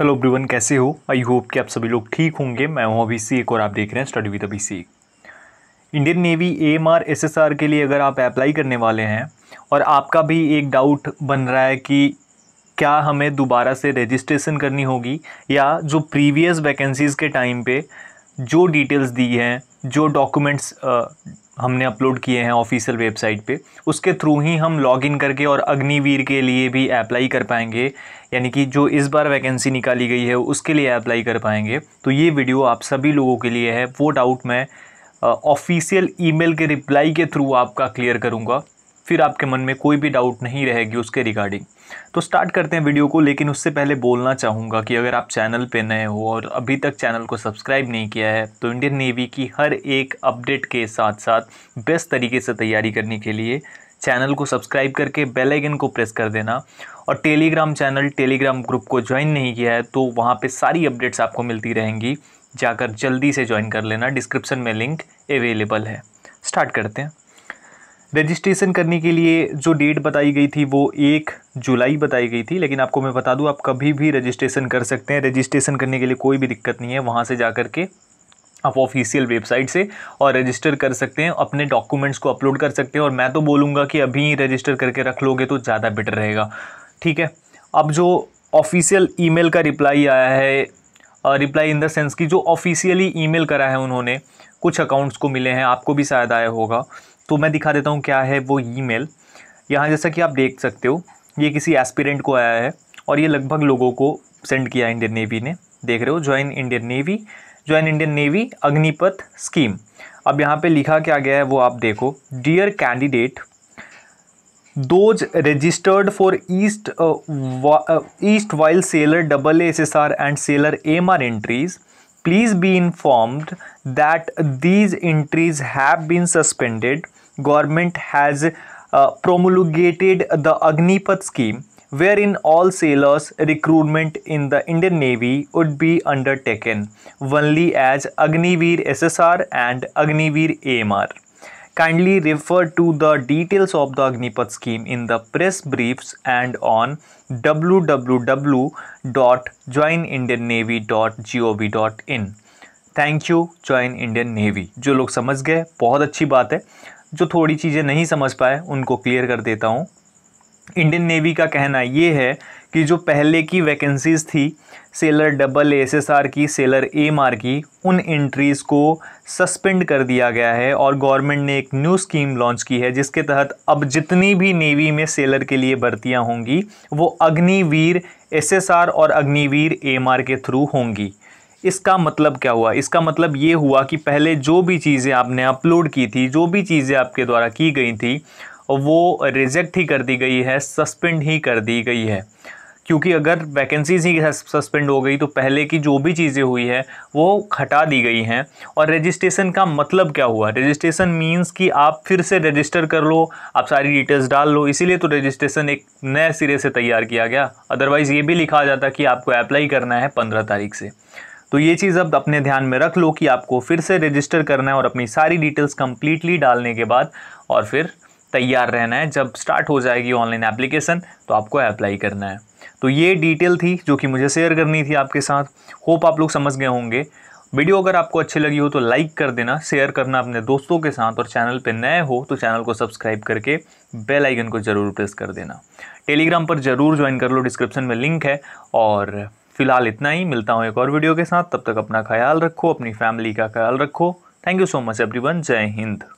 Hello ब्रिवन कैसे हो I hope कि आप सभी लोग ठीक होंगे मैं हूँ सी अभिषेक और आप देख रहे हैं स्टडी विद अभी सी Indian navy M R S S R के लिए अगर आप अप्लाई करने वाले हैं और आपका भी एक डाउट बन रहा है कि क्या हमें दोबारा से रजिस्ट्रेशन करनी होगी या जो प्रीवियस वैकेंसीज़ के टाइम पे जो डिटेल्स दी हैं जो डॉक्यूमेंट्स हमने अपलोड किए हैं ऑफिशियल वेबसाइट पे उसके थ्रू ही हम लॉगिन करके और अग्निवीर के लिए भी अप्लाई कर पाएंगे यानी कि जो इस बार वैकेंसी निकाली गई है उसके लिए अप्लाई कर पाएंगे तो ये वीडियो आप सभी लोगों के लिए है वो डाउट मैं ऑफिशियल ईमेल के रिप्लाई के थ्रू आपका क्लियर करूँगा फिर आपके मन में कोई भी डाउट नहीं रहेगी उसके रिगार्डिंग तो स्टार्ट करते हैं वीडियो को लेकिन उससे पहले बोलना चाहूँगा कि अगर आप चैनल पे नए हो और अभी तक चैनल को सब्सक्राइब नहीं किया है तो इंडियन नेवी की हर एक अपडेट के साथ साथ बेस्ट तरीके से तैयारी करने के लिए चैनल को सब्सक्राइब करके बेल आइकन को प्रेस कर देना और टेलीग्राम चैनल टेलीग्राम ग्रुप को ज्वाइन नहीं किया है तो वहाँ पर सारी अपडेट्स आपको मिलती रहेंगी जाकर जल्दी से ज्वाइन कर लेना डिस्क्रिप्शन में लिंक अवेलेबल है स्टार्ट करते हैं रजिस्ट्रेशन करने के लिए जो डेट बताई गई थी वो एक जुलाई बताई गई थी लेकिन आपको मैं बता दूं आप कभी भी रजिस्ट्रेशन कर सकते हैं रजिस्ट्रेशन करने के लिए कोई भी दिक्कत नहीं है वहाँ से जा के आप ऑफिशियल वेबसाइट से और रजिस्टर कर सकते हैं अपने डॉक्यूमेंट्स को अपलोड कर सकते हैं और मैं तो बोलूँगा कि अभी रजिस्टर करके रख लोगे तो ज़्यादा बेटर रहेगा ठीक है अब जो ऑफिशियल ईमेल का रिप्लाई आया है रिप्लाई इन द सेंस कि जो ऑफिशियली ईमेल करा है उन्होंने कुछ अकाउंट्स को मिले हैं आपको भी शायद आया होगा तो मैं दिखा देता हूँ क्या है वो ई मेल यहाँ जैसा कि आप देख सकते हो ये किसी एस्पिरेंट को आया है और ये लगभग लोगों को सेंड किया इंडियन नेवी ने देख रहे हो join Indian navy join Indian navy Agnipath scheme अब यहाँ पे लिखा क्या गया है वो आप देखो dear candidate those registered for east east while sailor double S S R and sailor M R entries please be informed that these entries have been suspended government has uh, promulgated the Agnipath scheme wherein all sailors recruitment in the Indian Navy would be undertaken only as agnivir SSR and agnivir AMR. Kindly refer to the details of the Agnipath scheme in the press briefs and on www.joinindiannavy.gov.in. thank you join indian navy jo log samajh gaye bahut achhi baat hai जो थोड़ी चीज़ें नहीं समझ पाए उनको clear कर देता हूँ इंडियन नेवी का कहना ये है कि जो पहले की वैकेंसीज़ थी sailor double S S R की सेलर एम आर की उन एंट्रीज़ को सस्पेंड कर दिया गया है और गवर्नमेंट ने एक न्यू स्कीम लॉन्च की है जिसके तहत अब जितनी भी नेवी में सेलर के लिए भर्तियाँ होंगी वो अग्निवीर एस एस आर और अग्निवीर एम आर के थ्रू होंगी इसका मतलब क्या हुआ इसका मतलब ये हुआ कि पहले जो भी चीज़ें आपने अपलोड की थी जो भी चीज़ें आपके द्वारा की गई थी वो रिजेक्ट ही कर दी गई है सस्पेंड ही कर दी गई है क्योंकि अगर वैकेंसीज ही सस्पेंड हो गई तो पहले की जो भी चीज़ें हुई है वो हटा दी गई हैं और रजिस्ट्रेशन का मतलब क्या हुआ रजिस्ट्रेशन मींस कि आप फिर से रजिस्टर कर लो आप सारी डिटेल्स डाल लो इसीलिए तो रजिस्ट्रेशन एक नए सिरे से तैयार किया गया अदरवाइज़ ये भी लिखा जाता कि आपको अप्लाई करना है पंद्रह तारीख से तो ये चीज़ अब अपने ध्यान में रख लो कि आपको फिर से रजिस्टर करना है और अपनी सारी डिटेल्स कम्प्लीटली डालने के बाद और फिर तैयार रहना है जब स्टार्ट हो जाएगी ऑनलाइन एप्लीकेशन तो आपको अप्लाई करना है तो ये डिटेल थी जो कि मुझे शेयर करनी थी आपके साथ होप आप लोग समझ गए होंगे वीडियो अगर आपको अच्छी लगी हो तो लाइक कर देना शेयर करना अपने दोस्तों के साथ और चैनल पर नए हो तो चैनल को सब्सक्राइब करके बेल आइकन को ज़रूर प्रेस कर देना टेलीग्राम पर ज़रूर ज्वाइन कर लो डिस्क्रिप्शन में लिंक है और फिलहाल इतना ही मिलता हूँ एक और वीडियो के साथ तब तक अपना ख्याल रखो अपनी फैमिली का ख्याल रखो thank you so much everyone जय हिंद